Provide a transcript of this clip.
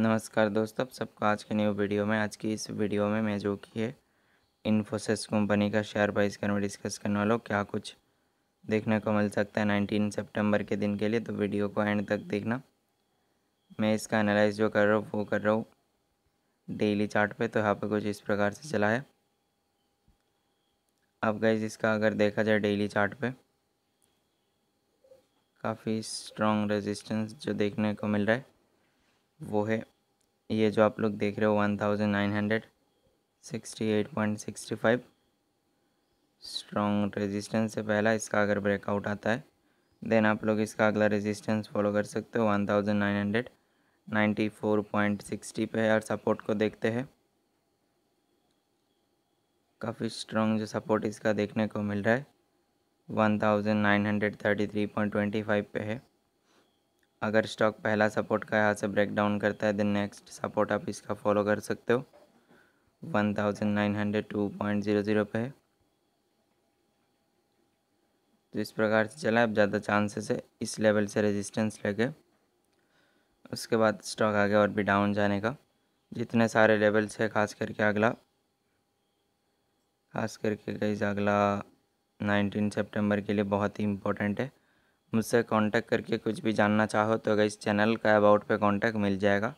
नमस्कार दोस्तों आप सबको आज के न्यू वीडियो में आज की इस वीडियो में मैं जो कि है इन्फोसिस कंपनी का शेयर प्राइस कर में डिस्कस करने वाला हूँ क्या कुछ देखने को मिल सकता है नाइनटीन सितंबर के दिन के लिए तो वीडियो को एंड तक देखना मैं इसका एनालाइज जो कर रहा हूँ वो कर रहा हूँ डेली चार्ट पे तो यहाँ पर कुछ इस प्रकार से चला है अब गई इसका अगर देखा जाए डेली चार्ट पे काफ़ी स्ट्रॉन्ग रेजिस्टेंस जो देखने को मिल रहा है वो है ये जो आप लोग देख रहे हो one thousand nine hundred sixty eight point sixty five strong resistance से पहला इसका अगर ब्रेकआउट आता है देन आप लोग इसका अगला रेजिस्टेंस फॉलो कर सकते हो one thousand nine hundred ninety four point sixty पे है और सपोर्ट को देखते हैं काफ़ी स्ट्रॉन्ग जो सपोर्ट इसका देखने को मिल रहा है one thousand nine hundred thirty three point twenty five पे है अगर स्टॉक पहला सपोर्ट का यहाँ से ब्रेक डाउन करता है देन नेक्स्ट सपोर्ट आप इसका फॉलो कर सकते हो one thousand nine hundred two point zero zero पे तो इस प्रकार से चला अब ज़्यादा चांसेस है इस लेवल से रेजिस्टेंस लेके उसके बाद स्टॉक आ गया और भी डाउन जाने का जितने सारे लेवल्स है खास करके अगला खास करके कई अगला नाइनटीन सेप्टेम्बर के लिए बहुत ही इम्पोर्टेंट है मुझसे कांटेक्ट करके कुछ भी जानना चाहो तो अगर इस चैनल का अबाउट पे कांटेक्ट मिल जाएगा